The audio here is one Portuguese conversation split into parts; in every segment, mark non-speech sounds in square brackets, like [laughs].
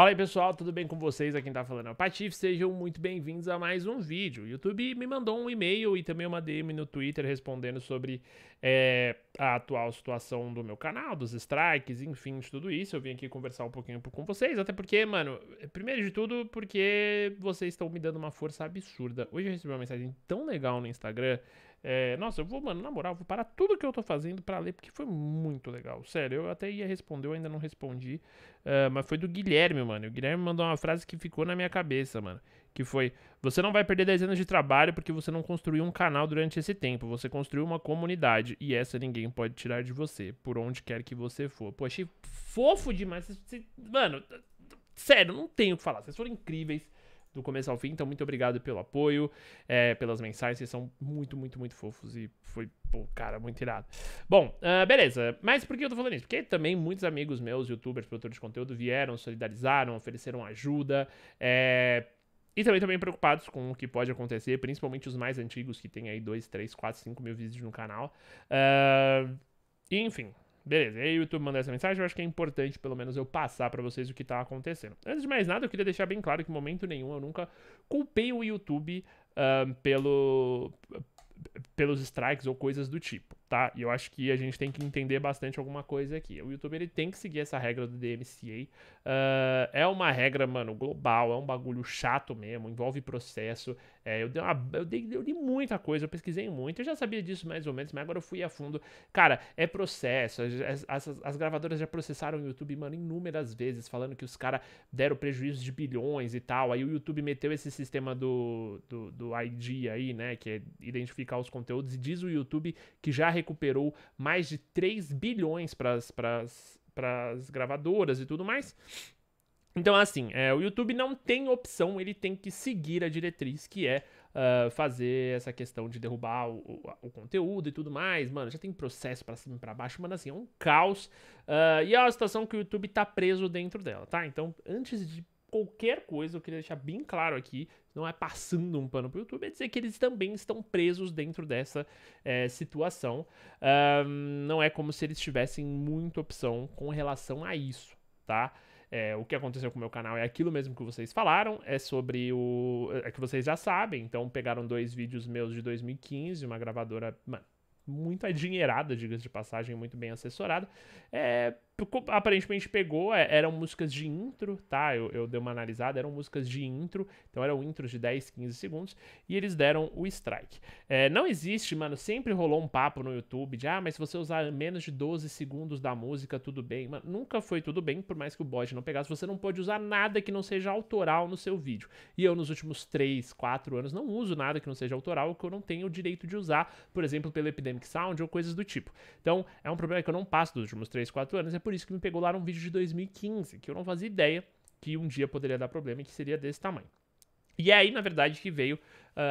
Fala aí pessoal, tudo bem com vocês? Aqui quem tá falando é o Patife, sejam muito bem-vindos a mais um vídeo. O YouTube me mandou um e-mail e também uma DM no Twitter respondendo sobre é, a atual situação do meu canal, dos strikes, enfim, de tudo isso. Eu vim aqui conversar um pouquinho com vocês, até porque, mano, primeiro de tudo, porque vocês estão me dando uma força absurda. Hoje eu recebi uma mensagem tão legal no Instagram é, nossa, eu vou, mano, na moral, vou parar tudo que eu tô fazendo para ler, porque foi muito legal. Sério, eu até ia responder, eu ainda não respondi. Uh, mas foi do Guilherme, mano. O Guilherme mandou uma frase que ficou na minha cabeça, mano. Que foi: Você não vai perder 10 anos de trabalho porque você não construiu um canal durante esse tempo. Você construiu uma comunidade. E essa ninguém pode tirar de você, por onde quer que você for. Pô, achei fofo demais. Mano, sério, não tenho o que falar. Vocês foram incríveis do começo ao fim. Então, muito obrigado pelo apoio, é, pelas mensagens, vocês são muito, muito, muito fofos e foi, pô, cara, muito irado. Bom, uh, beleza, mas por que eu tô falando isso? Porque também muitos amigos meus, youtubers, produtores de conteúdo, vieram, solidarizaram, ofereceram ajuda, é, e também também preocupados com o que pode acontecer, principalmente os mais antigos que têm aí 2, 3, 4, 5 mil vídeos no canal. Uh, enfim, Beleza, e aí o YouTube mandou essa mensagem, eu acho que é importante pelo menos eu passar para vocês o que tá acontecendo. Antes de mais nada, eu queria deixar bem claro que em momento nenhum eu nunca culpei o YouTube pelo, pelos strikes ou coisas do tipo tá? E eu acho que a gente tem que entender bastante alguma coisa aqui. O YouTube ele tem que seguir essa regra do DMCA. Uh, ah, é uma regra, mano, global, é um bagulho chato mesmo, envolve processo. É, eu, dei uma, eu, dei, eu li muita coisa, eu pesquisei muito, eu já sabia disso mais ou menos, mas agora eu fui a fundo. Cara, é processo. As, as, as gravadoras já processaram o YouTube, mano, inúmeras vezes, falando que os caras deram prejuízos de bilhões e tal. Aí o YouTube meteu esse sistema do, do, do ID aí, né? Que é identificar os conteúdos, e diz o YouTube que já recuperou mais de 3 bilhões para as gravadoras e tudo mais. Então, assim, é, o YouTube não tem opção, ele tem que seguir a diretriz, que é uh, fazer essa questão de derrubar o, o, o, conteúdo e tudo mais. Mano, já tem processo para cima e pra baixo, mano, assim, é um caos. Uh, e é uma situação que o YouTube tá preso dentro dela, tá? Então, antes de qualquer coisa, eu queria deixar bem claro aqui, não é passando um pano para o YouTube, é dizer que eles também estão presos dentro dessa é, situação. Um, não é como se eles tivessem muita opção com relação a isso, tá? É, o que aconteceu com o meu canal é aquilo mesmo que vocês falaram, é sobre o. É que vocês já sabem, então pegaram dois vídeos meus de 2015, uma gravadora. Mano, muito adinheirada, diga-se de passagem, muito bem assessorada. É, aparentemente pegou, é, eram músicas de intro, tá? Eu, eu dei uma analisada, eram músicas de intro, então eram intros de 10, 15 segundos, e eles deram o strike. É, não existe, mano, sempre rolou um papo no YouTube de, ah, mas se você usar menos de 12 segundos da música, tudo bem. Mano, nunca foi tudo bem, por mais que o bot não pegasse, você não pode usar nada que não seja autoral no seu vídeo. E eu, nos últimos 3, 4 anos, não uso nada que não seja autoral, que eu não tenho o direito de usar, por exemplo, pelo Epidemic Sound ou coisas do tipo. Então, é um problema que eu não passo dos últimos 3, 4 anos, é por por isso que me pegou lá um vídeo de 2015, que eu não fazia ideia que um dia poderia dar problema e que seria desse tamanho. E é aí, na verdade, que veio uh,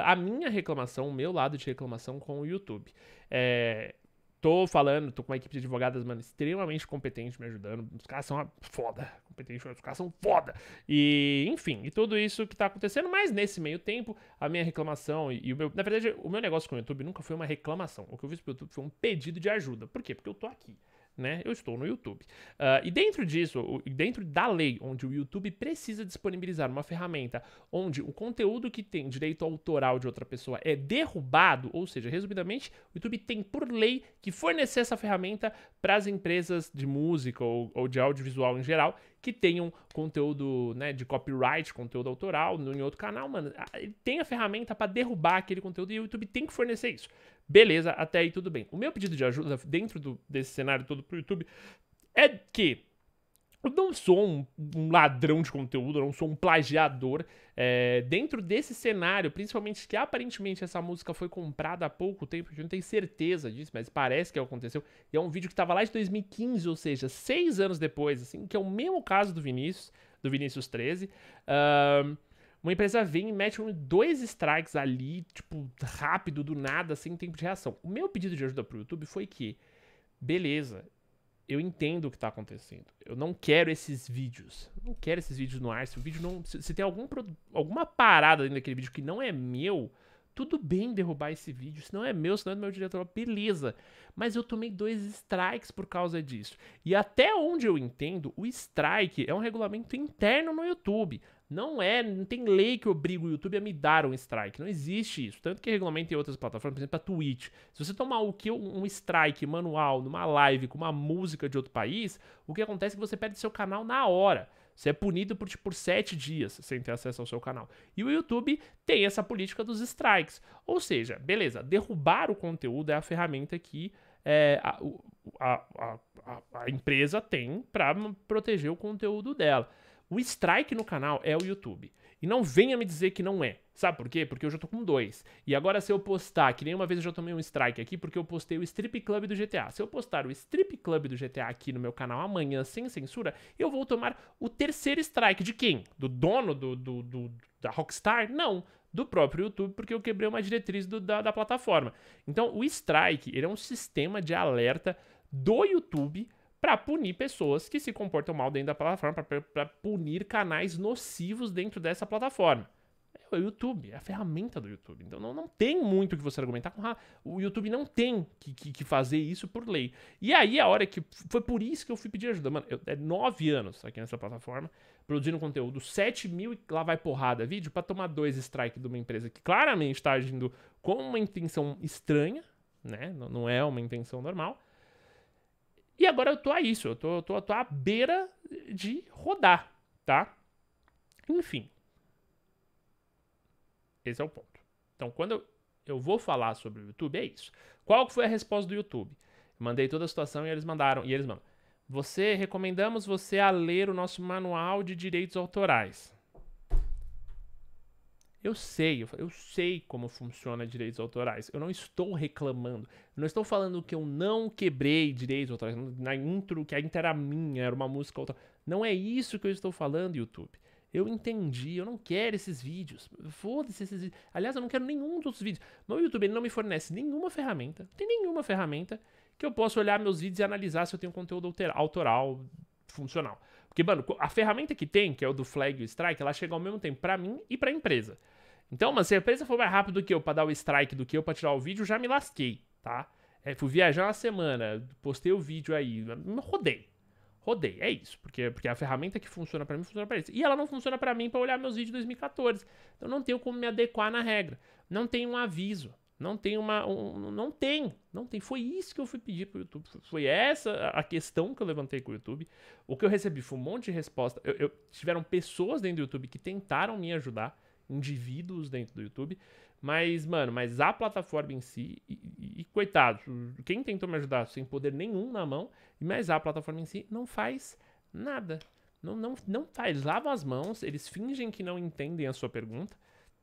a minha reclamação, o meu lado de reclamação com o YouTube. É, tô falando, tô com uma equipe de advogadas, mano, extremamente competente me ajudando. Os caras são foda, competente, os caras são foda. E, enfim, e tudo isso que tá acontecendo, mas nesse meio tempo, a minha reclamação e, e, o meu. Na verdade, o meu negócio com o YouTube nunca foi uma reclamação. O que eu fiz pro YouTube foi um pedido de ajuda. Por quê? Porque eu tô aqui né? Eu estou no YouTube. Uh, e dentro disso, dentro da lei, onde o YouTube precisa disponibilizar uma ferramenta onde o conteúdo que tem direito autoral de outra pessoa é derrubado, ou seja, resumidamente, o YouTube tem por lei que fornecer essa ferramenta para as empresas de música ou, ou de audiovisual em geral que tenham conteúdo né, de copyright, conteúdo autoral no, em outro canal, mano, tem a ferramenta para derrubar aquele conteúdo e o YouTube tem que fornecer isso. Beleza, até aí tudo bem. O meu pedido de ajuda dentro do, desse cenário todo pro YouTube é que eu não sou um, um, ladrão de conteúdo, eu não sou um plagiador. É, dentro desse cenário, principalmente que aparentemente essa música foi comprada há pouco tempo, a gente não tem certeza disso, mas parece que aconteceu. E é um vídeo que estava lá de 2015, ou seja, seis anos depois, assim, que é o mesmo caso do Vinícius, do Vinícius 13. uma empresa vem e mete dois strikes ali, tipo, rápido, do nada, sem tempo de reação. O meu pedido de ajuda pro YouTube foi que, beleza, eu entendo o que está acontecendo. Eu não quero esses vídeos. Eu não quero esses vídeos no ar. Se o vídeo não. Se, se tem algum, alguma parada dentro daquele vídeo que não é meu, tudo bem derrubar esse vídeo, se não é meu, se não é do meu diretor, beleza. Mas eu tomei dois strikes por causa disso. E até onde eu entendo, o strike é um regulamento interno no YouTube. Não é, não tem lei que obriga o YouTube a me dar um strike. Não existe isso. Tanto que regulamento em outras plataformas, por exemplo, a Twitch. Se você tomar o que um strike manual numa live com uma música de outro país, o que acontece é que você perde seu canal na hora. Você é punido por, tipo, por sete dias sem ter acesso ao seu canal. E o YouTube tem essa política dos strikes. Ou seja, beleza, derrubar o conteúdo é a ferramenta que é, a, a, a, a empresa tem para proteger o conteúdo dela. O strike no canal é o YouTube. E não venha me dizer que não é. Sabe por quê? Porque eu já tô com dois. E agora, se eu postar, que nem uma vez eu já tomei um strike aqui, porque eu postei o Strip Club do GTA. Se eu postar o Strip Club do GTA aqui no meu canal amanhã, sem censura, eu vou tomar o terceiro strike. De quem? Do dono do, do, do da Rockstar? Não do próprio YouTube, porque eu quebrei uma diretriz do, da, da, plataforma. Então, o Strike ele é um sistema de alerta do YouTube para punir pessoas que se comportam mal dentro da plataforma, para punir canais nocivos dentro dessa plataforma. É o YouTube, é a ferramenta do YouTube. Então não, não tem muito que você argumentar com. O YouTube não tem que, que, que, fazer isso por lei. E aí a hora que. Foi por isso que eu fui pedir ajuda. Mano, eu, é nove anos aqui nessa plataforma, produzindo conteúdo, 7 mil e lá vai porrada vídeo, para tomar dois strikes de uma empresa que claramente está agindo com uma intenção estranha, né? Não, não é uma intenção normal e agora eu tô a isso, eu tô, tô, tô à beira de rodar, tá? Enfim. Esse é o ponto. Então, quando eu, eu vou falar sobre o YouTube, é isso. Qual foi a resposta do YouTube? mandei toda a situação e eles mandaram, e eles mandam. Você recomendamos você a ler o nosso manual de direitos autorais. Eu sei, eu sei como funciona direitos autorais. Eu não estou reclamando. Eu não estou falando que eu não quebrei direitos autorais na intro, que a intro era minha, era uma música outra. Não é isso que eu estou falando, YouTube. Eu entendi, eu não quero esses vídeos. Foda-se esses vídeos. Aliás, eu não quero nenhum dos vídeos. Meu YouTube ele não me fornece nenhuma ferramenta. Não tem nenhuma ferramenta que eu possa olhar meus vídeos e analisar se eu tenho conteúdo autoral, funcional. Porque, mano, a ferramenta que tem, que é o do flag e o strike, ela chega ao mesmo tempo para mim e pra empresa. Então, mano, se a empresa for mais rápido do que eu pra dar o strike do que eu pra tirar o vídeo, já me lasquei, tá? É, fui viajar uma semana, postei o vídeo aí, rodei. Rodei, é isso. Porque, porque a ferramenta que funciona para mim funciona para eles. E ela não funciona para mim para olhar meus vídeos de 2014. Então não tenho como me adequar na regra. Não tem um aviso. Não tem uma. Um, não tem. Não tem. Foi isso que eu fui pedir pro YouTube. Foi essa a questão que eu levantei com o YouTube. O que eu recebi foi um monte de resposta. Eu, eu, tiveram pessoas dentro do YouTube que tentaram me ajudar, indivíduos dentro do YouTube. Mas, mano, mas a plataforma em si, e, e, e coitado, quem tentou me ajudar sem poder nenhum na mão, mas a plataforma em si não faz nada. Não, não, não faz. Lavam as mãos, eles fingem que não entendem a sua pergunta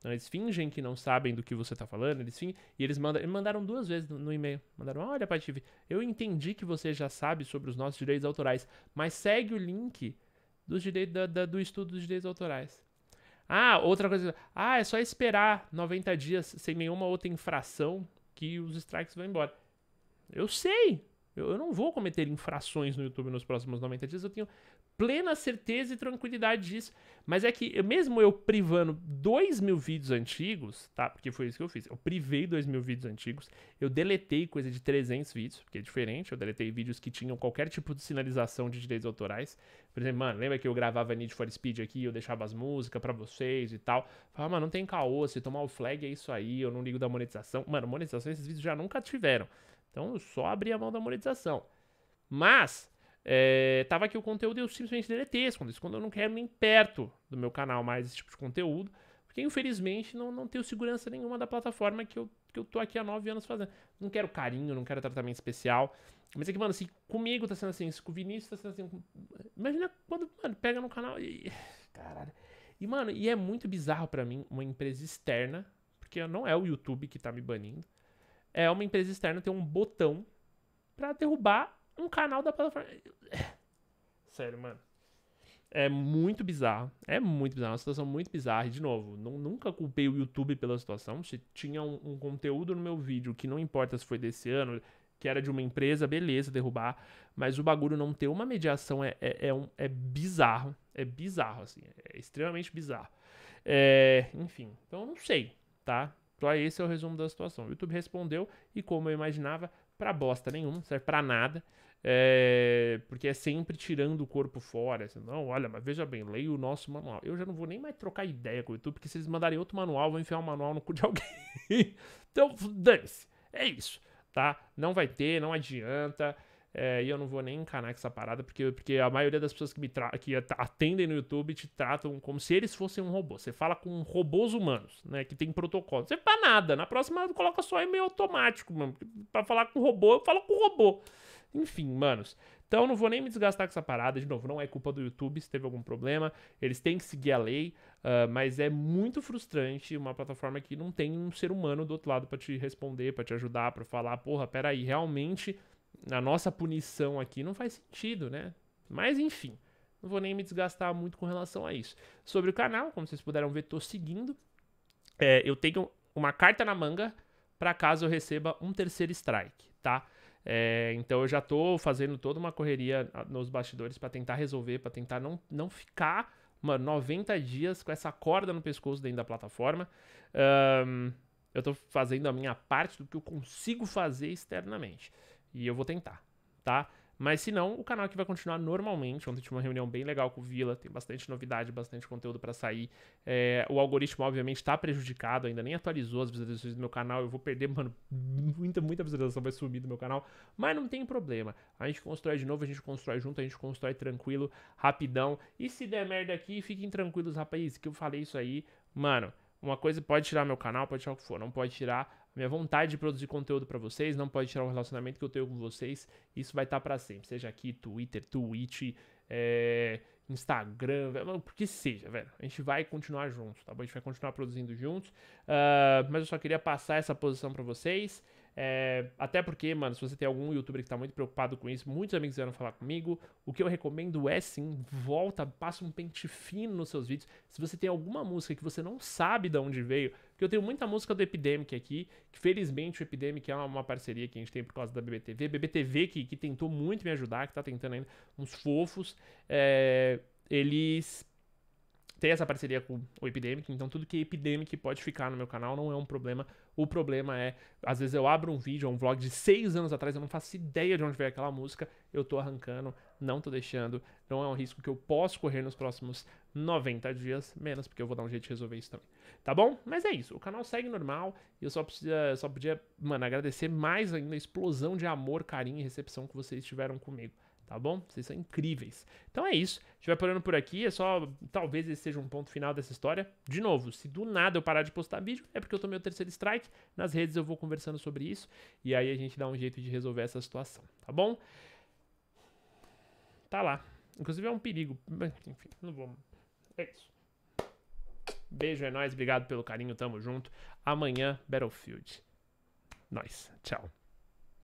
então eles fingem que não sabem do que você está falando, eles fingem, e eles mandam, eles mandaram duas vezes no, no e-mail. Mandaram: "Olha, Patife, eu entendi que você já sabe sobre os nossos direitos autorais, mas segue o link dos direitos da, da, do estudo dos direitos autorais". Ah, outra coisa, ah, é só esperar 90 dias sem nenhuma outra infração que os strikes vão embora. Eu sei, eu, não vou cometer infrações no YouTube nos próximos 90 dias. Eu tenho plena certeza e tranquilidade disso. Mas é que, mesmo eu privando dois mil vídeos antigos, tá? Porque foi isso que eu fiz. Eu privei dois mil vídeos antigos. Eu deletei coisa de 300 vídeos, porque é diferente. Eu deletei vídeos que tinham qualquer tipo de sinalização de direitos autorais. Por exemplo, mano, lembra que eu gravava Need for Speed aqui, eu deixava as músicas para vocês e tal. Falava, mano, não tem caô, se tomar o flag é isso aí, eu não ligo da monetização. Mano, monetização esses vídeos já nunca tiveram. Então eu só abri a mão da monetização. Mas é, tava aqui o conteúdo e eu simplesmente deletei quando quando eu não quero nem perto do meu canal mais esse tipo de conteúdo. Porque infelizmente não, não tenho segurança nenhuma da plataforma que eu, que eu tô aqui há nove anos fazendo. Não quero carinho, não quero tratamento especial. Mas é que, mano, se comigo tá sendo assim, se com o Vinícius tá sendo assim. Imagina quando, mano, pega no canal e. [sighs] Caralho. E, mano, e é muito bizarro para mim uma empresa externa, porque não é o YouTube que tá me banindo. É uma empresa externa ter um botão para derrubar um canal da plataforma. É. Sério, mano. É muito bizarro. É muito bizarro. É uma situação muito bizarra. E, de novo, nunca culpei o YouTube pela situação. Se tinha um, um, conteúdo no meu vídeo, que não importa se foi desse ano, que era de uma empresa, beleza, derrubar. Mas o bagulho não ter uma mediação é, é, é, um, é bizarro. É bizarro, assim. É extremamente bizarro. É, enfim, então eu não sei, tá? Então, é esse é o resumo da situação. O YouTube respondeu e, como eu imaginava, pra bosta nenhuma, serve pra nada. É, porque é sempre tirando o corpo fora. Assim, não, olha, mas veja bem, leia o nosso manual. Eu já não vou nem mais trocar ideia com o YouTube, porque se eles mandarem outro manual, vou enfiar o um manual no cu de alguém. [laughs] então, dane-se. É isso, tá? Não vai ter, não adianta. É, e eu não vou nem encanar com essa parada, porque, porque a maioria das pessoas que me que atendem no YouTube te tratam como se eles fossem um robô. Você fala com robôs humanos, né? Que tem protocolo. Você fala nada. Na próxima coloca só e-mail automático, mano. Pra falar com robô, eu falo com robô. Enfim, manos. Então não vou nem me desgastar com essa parada. De novo, não é culpa do YouTube se teve algum problema. Eles têm que seguir a lei. Uh, mas é muito frustrante uma plataforma que não tem um ser humano do outro lado para te responder, para te ajudar, para falar, porra, peraí, realmente a nossa punição aqui não faz sentido, né? Mas enfim, não vou nem me desgastar muito com relação a isso. Sobre o canal, como vocês puderam ver, estou seguindo. É, eu tenho uma carta na manga para caso eu receba um terceiro strike, tá? É, então eu já estou fazendo toda uma correria nos bastidores para tentar resolver, para tentar não, não ficar, mano, 90 dias com essa corda no pescoço dentro da plataforma. Um, eu estou fazendo a minha parte do que eu consigo fazer externamente. E eu vou tentar, tá? Mas se não, o canal aqui vai continuar normalmente. Ontem tive uma reunião bem legal com o Vila, tem bastante novidade, bastante conteúdo para sair. É, o algoritmo, obviamente, está prejudicado, ainda nem atualizou as visualizações do meu canal. Eu vou perder, [laughs] mano, muita, muita visualização vai sumir do meu canal. Mas não tem problema. A gente constrói de novo, a gente constrói junto, a gente constrói tranquilo, rapidão. E se der merda aqui, fiquem tranquilos, rapazes, que eu falei isso aí, mano. Uma coisa pode tirar meu canal, pode tirar o que for, não pode tirar minha vontade de produzir conteúdo para vocês, não pode tirar o relacionamento que eu tenho com vocês, isso vai estar tá para sempre, seja aqui Twitter, Twitch, é, Instagram, velho, que seja, velho. A gente vai continuar juntos, tá bom? A gente vai continuar produzindo juntos. Uh, mas eu só queria passar essa posição para vocês. É, até porque, mano, se você tem algum youtuber que tá muito preocupado com isso, muitos amigos vieram falar comigo. O que eu recomendo é sim, volta, passa um pente fino nos seus vídeos. Se você tem alguma música que você não sabe de onde veio, porque eu tenho muita música do Epidemic aqui, que felizmente o Epidemic é uma parceria que a gente tem por causa da BBTV. BBTV que, que tentou muito me ajudar, que tá tentando ainda, uns fofos. É, eles ter essa parceria com o Epidemic, então tudo que é Epidemic pode ficar no meu canal não é um problema. O problema é, às vezes eu abro um vídeo, um vlog de seis anos atrás, eu não faço ideia de onde veio aquela música, eu tô arrancando, não tô deixando, não é um risco que eu posso correr nos próximos 90 dias, menos porque eu vou dar um jeito de resolver isso também. Tá bom? Mas é isso, o canal segue normal e eu só, podia, só podia, mano, agradecer mais ainda a explosão de amor, carinho e recepção que vocês tiveram comigo tá bom? Vocês são incríveis. Então é isso. A gente vai parando por aqui. É só. Talvez esse seja um ponto final dessa história. De novo, se do nada eu parar de postar vídeo, é porque eu tomei o terceiro strike. Nas redes eu vou conversando sobre isso. E aí a gente dá um jeito de resolver essa situação, tá bom? Tá lá. Inclusive é um perigo. Enfim, não vou. É isso. Beijo, é nóis. Obrigado pelo carinho. Tamo junto. Amanhã, Battlefield. Nós. Tchau.